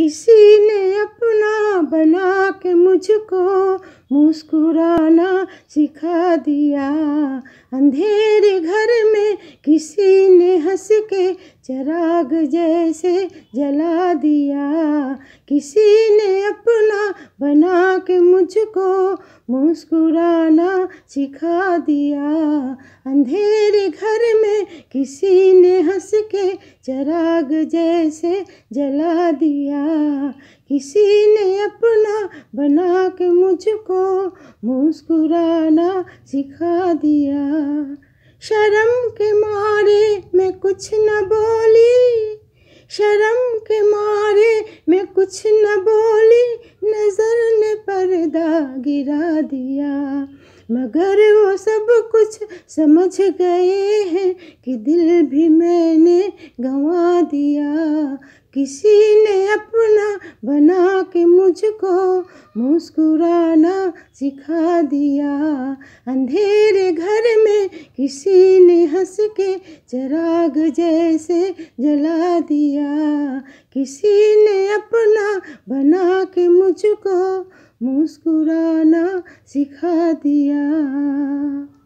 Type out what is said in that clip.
किसी ने अपना बना के मुझको मुस्कुराना सिखा दिया अंधेरे घर में किसी ने हंस के चराग जैसे जला दिया किसी ने अपना बना के मुझको मुस्कुराना सिखा दिया अंधेरे घर में किसी ने हंस के चराग जैसे जला दिया किसी ने अपना बना के मुझको मुस्कुराना सिखा दिया शर्म के मारे मैं कुछ न बोली शर्म के मारे मैं कुछ न बोली नज़र ने पर्दा गिरा दिया मगर वो सब कुछ समझ गए हैं कि दिल भी मैंने गंवा दिया किसी ने अपना बना के मुझको मुस्कुराना सिखा दिया अंधेरे घर किसी ने हंस के चराग जैसे जला दिया किसी ने अपना बना के मुझको मुस्कुराना सिखा दिया